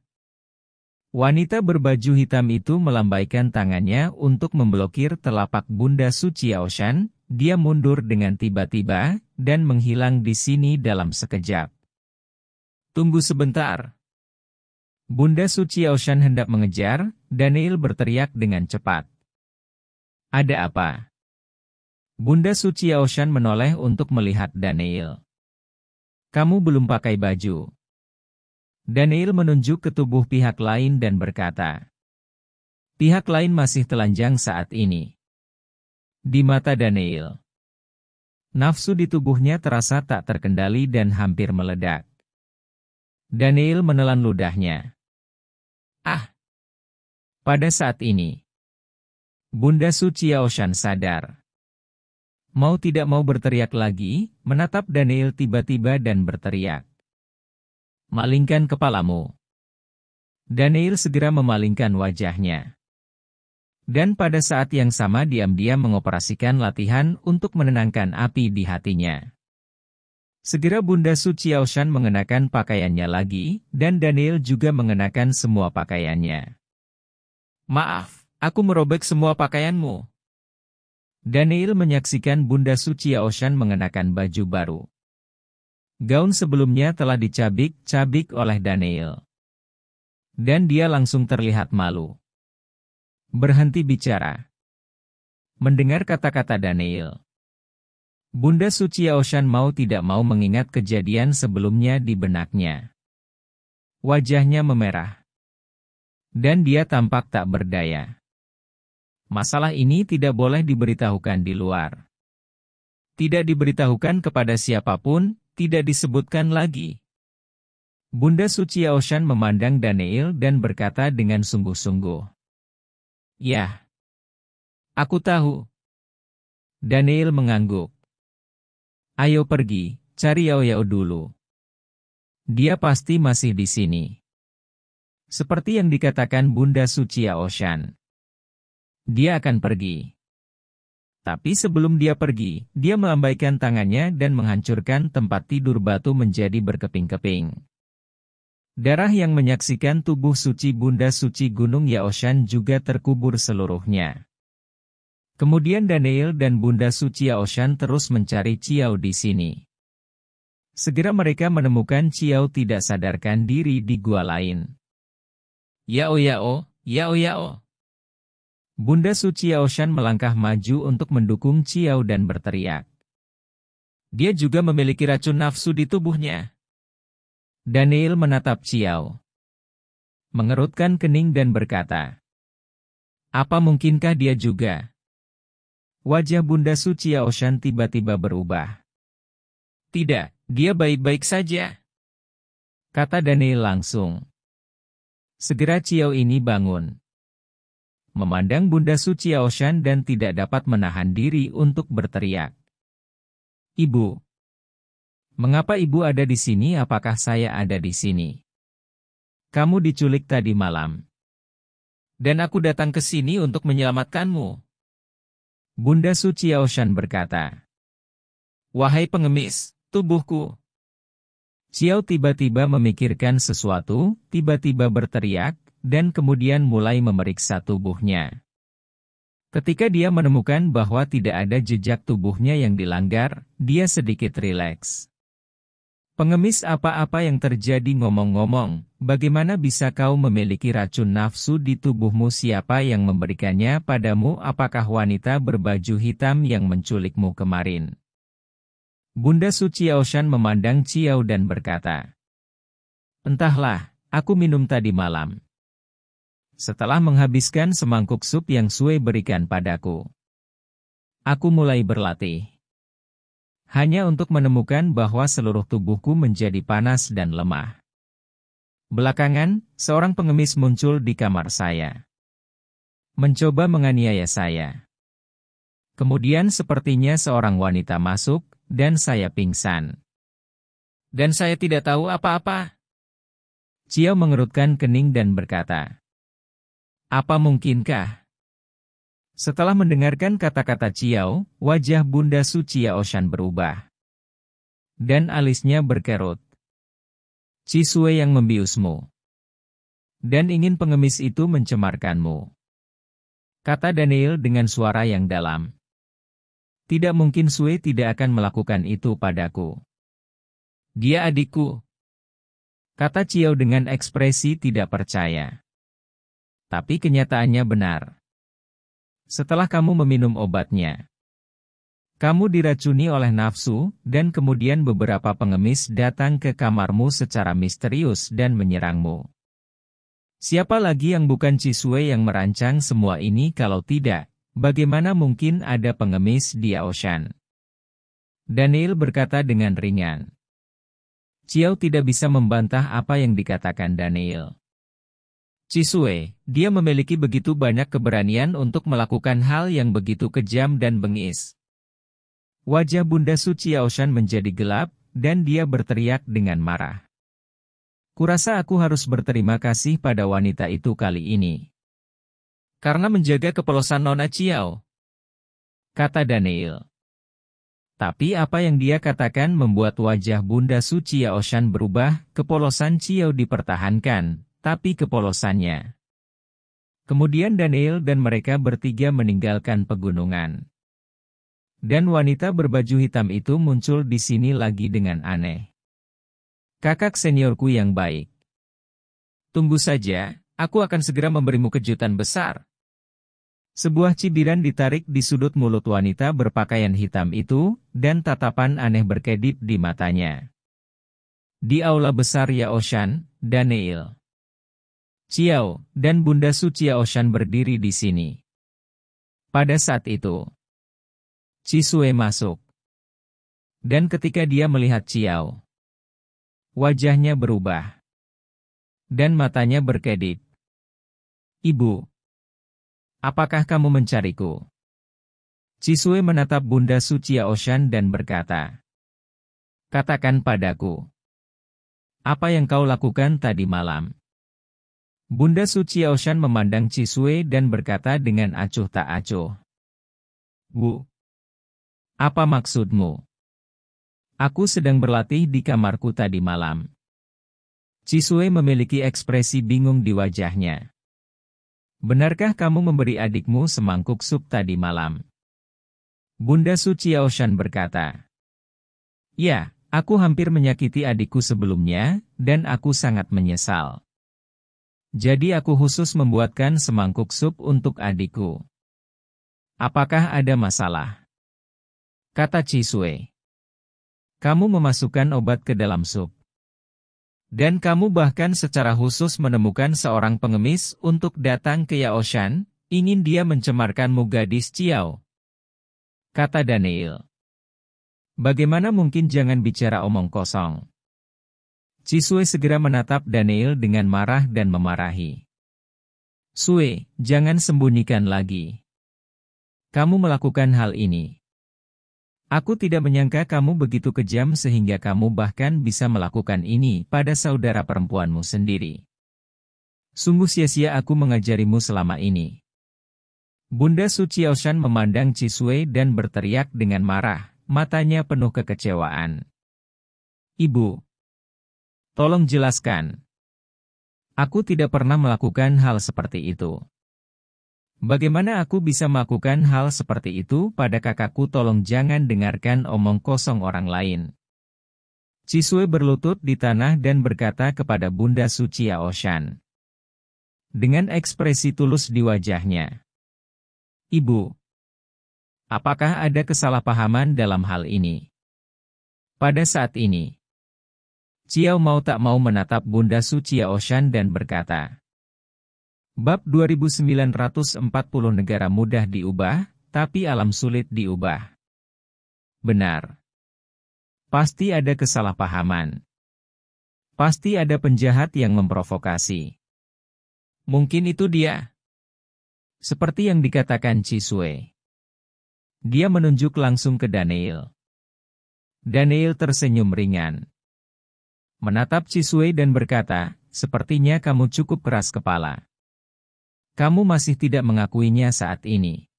Speaker 1: Wanita berbaju hitam itu melambaikan tangannya untuk memblokir telapak Bunda Suci Aoshan. dia mundur dengan tiba-tiba, dan menghilang di sini dalam sekejap. Tunggu sebentar. Bunda Suci Aoshan hendak mengejar, Daniel berteriak dengan cepat. Ada apa? Bunda Suci Ocean menoleh untuk melihat Daniel. Kamu belum pakai baju. Daniel menunjuk ke tubuh pihak lain dan berkata. Pihak lain masih telanjang saat ini. Di mata Daniel. Nafsu di tubuhnya terasa tak terkendali dan hampir meledak. Daniel menelan ludahnya. Ah! Pada saat ini, Bunda Su Shan sadar. Mau tidak mau berteriak lagi, menatap Daniel tiba-tiba dan berteriak. Malingkan kepalamu. Daniel segera memalingkan wajahnya. Dan pada saat yang sama diam-diam mengoperasikan latihan untuk menenangkan api di hatinya. Segera Bunda Su Shan mengenakan pakaiannya lagi, dan Daniel juga mengenakan semua pakaiannya. Maaf, Aku merobek semua pakaianmu. Daniel menyaksikan Bunda Suci Ocean mengenakan baju baru. Gaun sebelumnya telah dicabik-cabik oleh Daniel. Dan dia langsung terlihat malu. Berhenti bicara. Mendengar kata-kata Daniel. Bunda Suci Ocean mau tidak mau mengingat kejadian sebelumnya di benaknya. Wajahnya memerah. Dan dia tampak tak berdaya masalah ini tidak boleh diberitahukan di luar. Tidak diberitahukan kepada siapapun, tidak disebutkan lagi. Bunda Suci Oshan memandang Daniel dan berkata dengan sungguh-sungguh. Yah. Aku tahu. Daniel mengangguk. Ayo pergi, cari Yao Yao dulu. Dia pasti masih di sini. Seperti yang dikatakan Bunda Suci Oshan. Dia akan pergi. Tapi sebelum dia pergi, dia melambaikan tangannya dan menghancurkan tempat tidur batu menjadi berkeping-keping. Darah yang menyaksikan tubuh suci Bunda Suci Gunung Yaoshan juga terkubur seluruhnya. Kemudian Daniel dan Bunda Suci Yaoshan terus mencari Ciao di sini. Segera mereka menemukan Ciao tidak sadarkan diri di gua lain. Yao Yao, Yao Yao. Bunda Su Chiao Shan melangkah maju untuk mendukung Chiao dan berteriak. Dia juga memiliki racun nafsu di tubuhnya. Daniel menatap Chiao. Mengerutkan kening dan berkata, Apa mungkinkah dia juga? Wajah Bunda Su Chiao Shan tiba-tiba berubah. Tidak, dia baik-baik saja. Kata Daniel langsung. Segera Chiao ini bangun memandang Bunda Suci Aoshan dan tidak dapat menahan diri untuk berteriak. Ibu. Mengapa ibu ada di sini apakah saya ada di sini? Kamu diculik tadi malam. Dan aku datang ke sini untuk menyelamatkanmu. Bunda Suci Aoshan berkata. Wahai pengemis, tubuhku. Xiao tiba-tiba memikirkan sesuatu, tiba-tiba berteriak, dan kemudian mulai memeriksa tubuhnya. Ketika dia menemukan bahwa tidak ada jejak tubuhnya yang dilanggar, dia sedikit rileks. Pengemis apa-apa yang terjadi ngomong-ngomong, bagaimana bisa kau memiliki racun nafsu di tubuhmu siapa yang memberikannya padamu apakah wanita berbaju hitam yang menculikmu kemarin? Bunda Su Chiaoshan memandang Chiao dan berkata, Entahlah, aku minum tadi malam setelah menghabiskan semangkuk sup yang Sue berikan padaku. Aku mulai berlatih. Hanya untuk menemukan bahwa seluruh tubuhku menjadi panas dan lemah. Belakangan, seorang pengemis muncul di kamar saya. Mencoba menganiaya saya. Kemudian sepertinya seorang wanita masuk, dan saya pingsan. Dan saya tidak tahu apa-apa. Cio mengerutkan kening dan berkata, apa mungkinkah? Setelah mendengarkan kata-kata Ciao, wajah Bunda Su Ocean berubah. Dan alisnya berkerut. Cisue yang membiusmu. Dan ingin pengemis itu mencemarkanmu. Kata Daniel dengan suara yang dalam. Tidak mungkin Sue tidak akan melakukan itu padaku. Dia adikku. Kata Ciao dengan ekspresi tidak percaya. Tapi kenyataannya benar. Setelah kamu meminum obatnya, kamu diracuni oleh nafsu, dan kemudian beberapa pengemis datang ke kamarmu secara misterius dan menyerangmu. Siapa lagi yang bukan Cisue yang merancang semua ini kalau tidak, bagaimana mungkin ada pengemis di Aoshan? Daniel berkata dengan ringan. Ciao tidak bisa membantah apa yang dikatakan Daniel. Cisue, dia memiliki begitu banyak keberanian untuk melakukan hal yang begitu kejam dan bengis. Wajah Bunda Suci Aoshan menjadi gelap, dan dia berteriak dengan marah. Kurasa aku harus berterima kasih pada wanita itu kali ini. Karena menjaga kepolosan Nona Chiao, Kata Daniel. Tapi apa yang dia katakan membuat wajah Bunda Suci Aoshan berubah, kepolosan Chiao dipertahankan, tapi kepolosannya. Kemudian Daniel dan mereka bertiga meninggalkan pegunungan. Dan wanita berbaju hitam itu muncul di sini lagi dengan aneh. Kakak seniorku yang baik. Tunggu saja, aku akan segera memberimu kejutan besar. Sebuah cibiran ditarik di sudut mulut wanita berpakaian hitam itu, dan tatapan aneh berkedip di matanya. Di aula besar Yaoshan, Daniel. Xiao dan Bunda Suci Ocean berdiri di sini. Pada saat itu, Cisue masuk. Dan ketika dia melihat Xiao, wajahnya berubah. Dan matanya berkedip. Ibu, apakah kamu mencariku? Cisue menatap Bunda Suci Ocean dan berkata, Katakan padaku, apa yang kau lakukan tadi malam? Bunda Suci Suciaoshan memandang Cisue dan berkata dengan acuh tak acuh. Bu. Apa maksudmu? Aku sedang berlatih di kamarku tadi malam. Cisue memiliki ekspresi bingung di wajahnya. Benarkah kamu memberi adikmu semangkuk sup tadi malam? Bunda Suci Suciaoshan berkata. Ya, aku hampir menyakiti adikku sebelumnya, dan aku sangat menyesal. Jadi aku khusus membuatkan semangkuk sup untuk adikku. Apakah ada masalah? Kata Cisue. Kamu memasukkan obat ke dalam sup. Dan kamu bahkan secara khusus menemukan seorang pengemis untuk datang ke Yaoshan, ingin dia mencemarkanmu gadis Ciao. Kata Daniel. Bagaimana mungkin jangan bicara omong kosong? Sisue segera menatap Daniel dengan marah dan memarahi. Sue, jangan sembunyikan lagi. Kamu melakukan hal ini. Aku tidak menyangka kamu begitu kejam sehingga kamu bahkan bisa melakukan ini pada saudara perempuanmu sendiri. Sungguh sia-sia aku mengajarimu selama ini. Bunda Suci Chiaoshan memandang Cisue dan berteriak dengan marah, matanya penuh kekecewaan. Ibu, Tolong jelaskan. Aku tidak pernah melakukan hal seperti itu. Bagaimana aku bisa melakukan hal seperti itu pada kakakku tolong jangan dengarkan omong kosong orang lain. Cisue berlutut di tanah dan berkata kepada Bunda Suci Aoshan. Dengan ekspresi tulus di wajahnya. Ibu, apakah ada kesalahpahaman dalam hal ini? Pada saat ini, Ciao mau tak mau menatap Bunda Sucia Oshan dan berkata, Bab 2940 negara mudah diubah, tapi alam sulit diubah. Benar. Pasti ada kesalahpahaman. Pasti ada penjahat yang memprovokasi. Mungkin itu dia. Seperti yang dikatakan Cisue. Dia menunjuk langsung ke Daniel. Daniel tersenyum ringan menatap Cisue dan berkata, sepertinya kamu cukup keras kepala. Kamu masih tidak mengakuinya saat ini.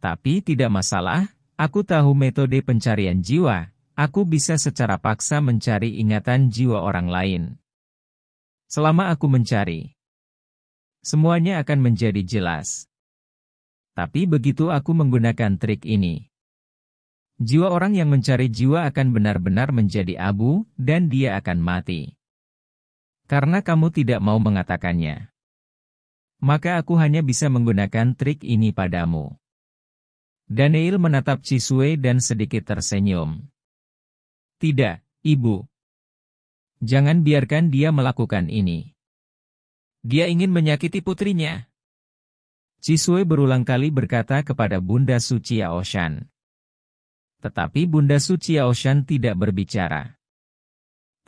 Speaker 1: Tapi tidak masalah, aku tahu metode pencarian jiwa, aku bisa secara paksa mencari ingatan jiwa orang lain. Selama aku mencari, semuanya akan menjadi jelas. Tapi begitu aku menggunakan trik ini, Jiwa orang yang mencari jiwa akan benar-benar menjadi abu, dan dia akan mati. Karena kamu tidak mau mengatakannya. Maka aku hanya bisa menggunakan trik ini padamu. Daniel menatap Chisue dan sedikit tersenyum. Tidak, ibu. Jangan biarkan dia melakukan ini. Dia ingin menyakiti putrinya. Chisue berulang kali berkata kepada Bunda Suci Aoshan. Tetapi Bunda suci Ocean tidak berbicara.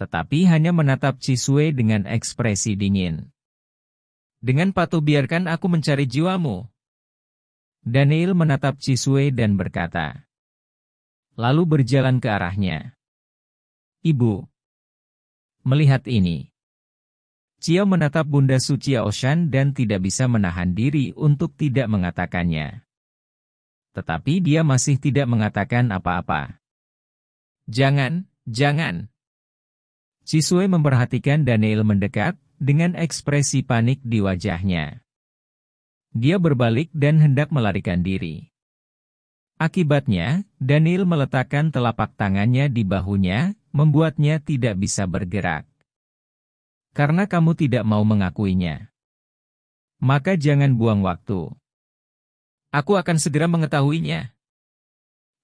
Speaker 1: Tetapi hanya menatap Cisue dengan ekspresi dingin. Dengan patuh biarkan aku mencari jiwamu. Daniel menatap Cisue dan berkata. Lalu berjalan ke arahnya. Ibu. Melihat ini. Cio menatap Bunda suci Ocean dan tidak bisa menahan diri untuk tidak mengatakannya tetapi dia masih tidak mengatakan apa-apa. Jangan, jangan. Sisue memperhatikan Daniel mendekat, dengan ekspresi panik di wajahnya. Dia berbalik dan hendak melarikan diri. Akibatnya, Daniel meletakkan telapak tangannya di bahunya, membuatnya tidak bisa bergerak. Karena kamu tidak mau mengakuinya. Maka jangan buang waktu. Aku akan segera mengetahuinya.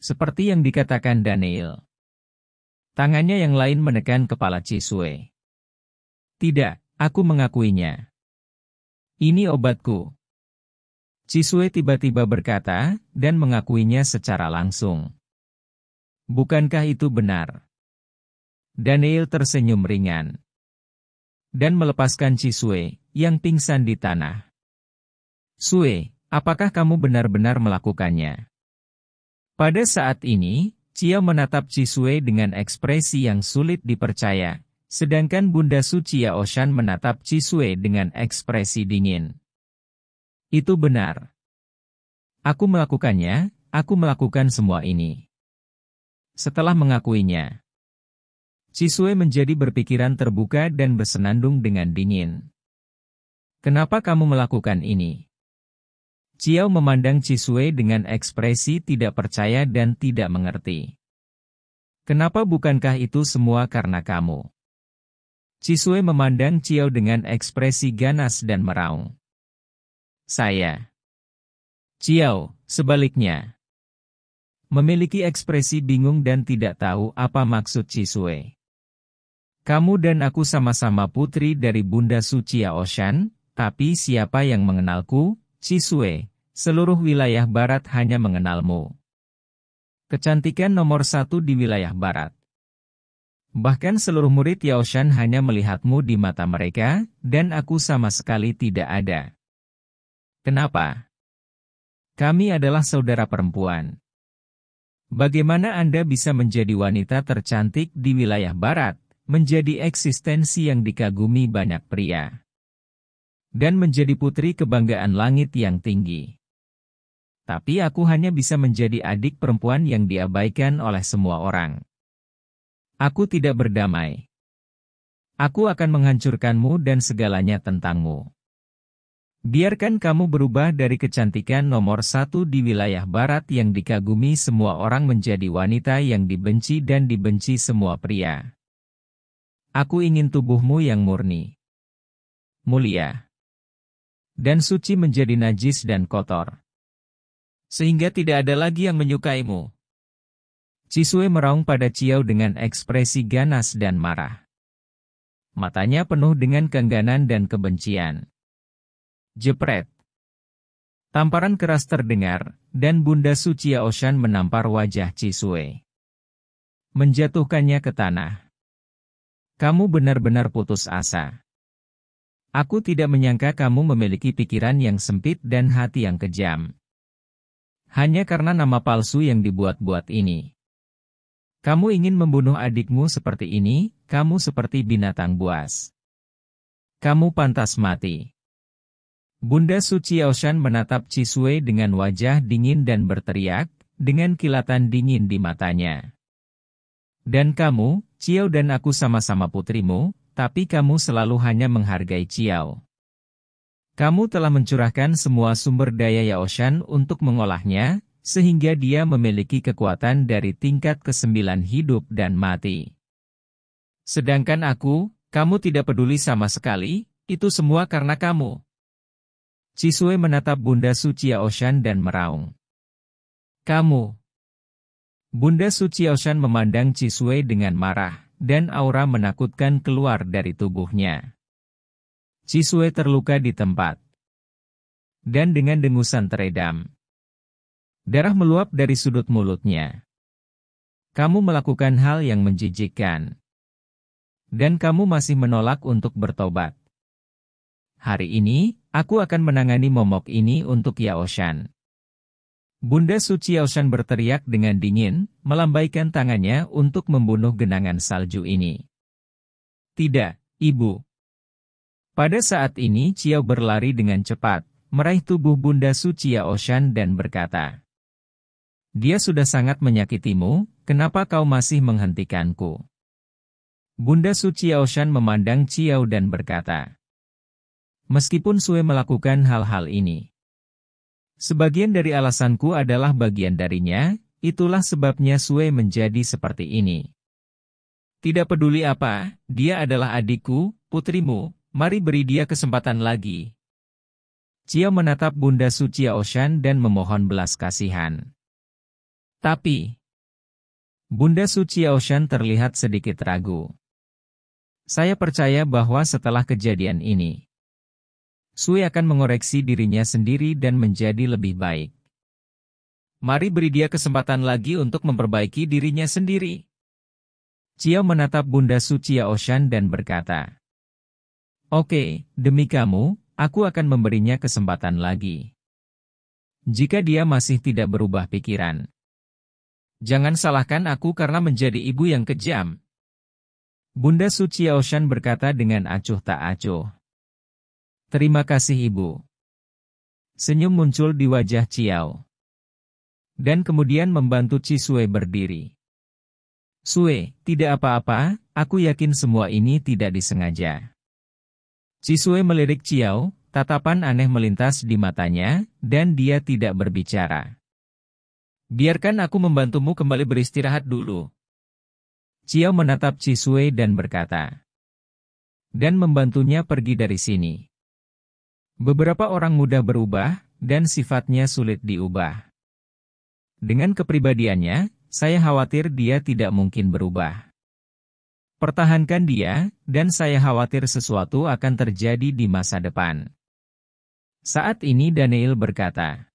Speaker 1: Seperti yang dikatakan Daniel. Tangannya yang lain menekan kepala Cisue. Tidak, aku mengakuinya. Ini obatku. Cisue tiba-tiba berkata, dan mengakuinya secara langsung. Bukankah itu benar? Daniel tersenyum ringan. Dan melepaskan Cisue, yang pingsan di tanah. Sue, Apakah kamu benar-benar melakukannya? Pada saat ini, Cia menatap Jisue dengan ekspresi yang sulit dipercaya, sedangkan Bunda Suciya Oshan menatap Jisue dengan ekspresi dingin. Itu benar. Aku melakukannya, aku melakukan semua ini. Setelah mengakuinya, Jisue menjadi berpikiran terbuka dan bersenandung dengan dingin. Kenapa kamu melakukan ini? Ciao memandang Cisue dengan ekspresi tidak percaya dan tidak mengerti. Kenapa bukankah itu semua karena kamu? Cisue memandang Ciao dengan ekspresi ganas dan meraung. Saya. Ciao, sebaliknya. Memiliki ekspresi bingung dan tidak tahu apa maksud Cisue. Kamu dan aku sama-sama putri dari Bunda Suci Ocean, tapi siapa yang mengenalku, Cisue, seluruh wilayah barat hanya mengenalmu. Kecantikan nomor satu di wilayah barat. Bahkan seluruh murid Yaoshan hanya melihatmu di mata mereka, dan aku sama sekali tidak ada. Kenapa? Kami adalah saudara perempuan. Bagaimana Anda bisa menjadi wanita tercantik di wilayah barat, menjadi eksistensi yang dikagumi banyak pria, dan menjadi putri kebanggaan langit yang tinggi? Tapi aku hanya bisa menjadi adik perempuan yang diabaikan oleh semua orang. Aku tidak berdamai. Aku akan menghancurkanmu dan segalanya tentangmu. Biarkan kamu berubah dari kecantikan nomor satu di wilayah barat yang dikagumi semua orang menjadi wanita yang dibenci dan dibenci semua pria. Aku ingin tubuhmu yang murni, mulia, dan suci menjadi najis dan kotor sehingga tidak ada lagi yang menyukaimu. Cisue meraung pada Ciao dengan ekspresi ganas dan marah. Matanya penuh dengan keengganan dan kebencian. Jepret. Tamparan keras terdengar, dan Bunda Sucia Oshan menampar wajah Cisue. Menjatuhkannya ke tanah. Kamu benar-benar putus asa. Aku tidak menyangka kamu memiliki pikiran yang sempit dan hati yang kejam. Hanya karena nama palsu yang dibuat-buat ini. Kamu ingin membunuh adikmu seperti ini, kamu seperti binatang buas. Kamu pantas mati. Bunda Suci Oshan menatap Cisue dengan wajah dingin dan berteriak, dengan kilatan dingin di matanya. Dan kamu, Ciao dan aku sama-sama putrimu, tapi kamu selalu hanya menghargai Ciao. Kamu telah mencurahkan semua sumber daya Yaoshan untuk mengolahnya, sehingga dia memiliki kekuatan dari tingkat kesembilan hidup dan mati. Sedangkan aku, kamu tidak peduli sama sekali, itu semua karena kamu. Cisue menatap Bunda Suci Yaoshan dan meraung. Kamu. Bunda Suci Yaoshan memandang Cisue dengan marah, dan aura menakutkan keluar dari tubuhnya. Cisue terluka di tempat. Dan dengan dengusan teredam. Darah meluap dari sudut mulutnya. Kamu melakukan hal yang menjijikkan. Dan kamu masih menolak untuk bertobat. Hari ini, aku akan menangani momok ini untuk Yaoshan. Bunda Suci Yaoshan berteriak dengan dingin, melambaikan tangannya untuk membunuh genangan salju ini. Tidak, Ibu. Pada saat ini Chiao berlari dengan cepat, meraih tubuh Bunda Suci Oshan dan berkata, Dia sudah sangat menyakitimu, kenapa kau masih menghentikanku? Bunda Suci Oshan memandang Chiao dan berkata, Meskipun Sue melakukan hal-hal ini, sebagian dari alasanku adalah bagian darinya, itulah sebabnya Sue menjadi seperti ini. Tidak peduli apa, dia adalah adikku, putrimu, mari beri dia kesempatan lagi. Cio menatap Bunda Suci Oshan dan memohon belas kasihan. Tapi, Bunda Suci Oshan terlihat sedikit ragu. Saya percaya bahwa setelah kejadian ini, Sui akan mengoreksi dirinya sendiri dan menjadi lebih baik. Mari beri dia kesempatan lagi untuk memperbaiki dirinya sendiri. Cio menatap Bunda Suci Oshan dan berkata, Oke, demi kamu, aku akan memberinya kesempatan lagi. Jika dia masih tidak berubah pikiran. Jangan salahkan aku karena menjadi ibu yang kejam. Bunda Suci Ocean berkata dengan acuh tak acuh. Terima kasih ibu. Senyum muncul di wajah Ciao. Dan kemudian membantu Cisue berdiri. Sue, tidak apa-apa, aku yakin semua ini tidak disengaja. Cisue melirik Ciao, tatapan aneh melintas di matanya, dan dia tidak berbicara. Biarkan aku membantumu kembali beristirahat dulu. Ciao menatap Cisue dan berkata. Dan membantunya pergi dari sini. Beberapa orang muda berubah, dan sifatnya sulit diubah. Dengan kepribadiannya, saya khawatir dia tidak mungkin berubah. Pertahankan dia, dan saya khawatir sesuatu akan terjadi di masa depan. Saat ini Daniel berkata,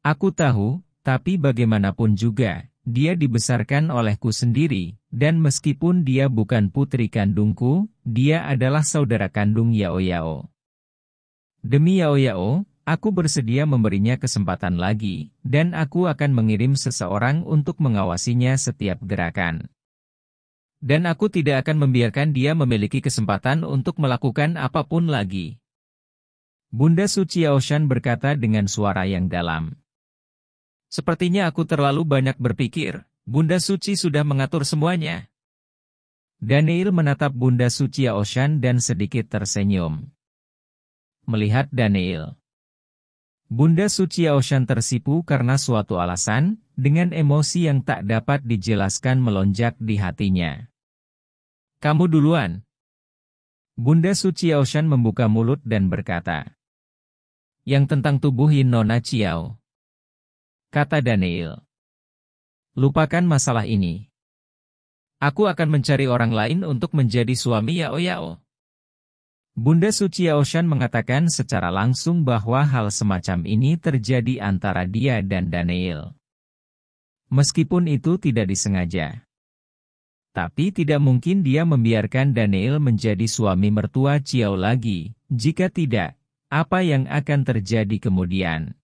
Speaker 1: Aku tahu, tapi bagaimanapun juga, dia dibesarkan olehku sendiri, dan meskipun dia bukan putri kandungku, dia adalah saudara kandung Yao Yao. Demi Yao Yao, aku bersedia memberinya kesempatan lagi, dan aku akan mengirim seseorang untuk mengawasinya setiap gerakan. Dan aku tidak akan membiarkan dia memiliki kesempatan untuk melakukan apapun lagi. Bunda Suci Ocean berkata dengan suara yang dalam. Sepertinya aku terlalu banyak berpikir, Bunda Suci sudah mengatur semuanya. Daniel menatap Bunda Suci Ocean dan sedikit tersenyum. Melihat Daniel. Bunda Suci Ocean tersipu karena suatu alasan, dengan emosi yang tak dapat dijelaskan melonjak di hatinya. Kamu duluan. Bunda Suci Ocean membuka mulut dan berkata. Yang tentang tubuh Yin Nona Chiao. Kata Daniel. Lupakan masalah ini. Aku akan mencari orang lain untuk menjadi suami Yao Yao. Bunda Suci Ocean mengatakan secara langsung bahwa hal semacam ini terjadi antara dia dan Daniel. Meskipun itu tidak disengaja. Tapi tidak mungkin dia membiarkan Daniel menjadi suami mertua Ciao lagi, jika tidak, apa yang akan terjadi kemudian?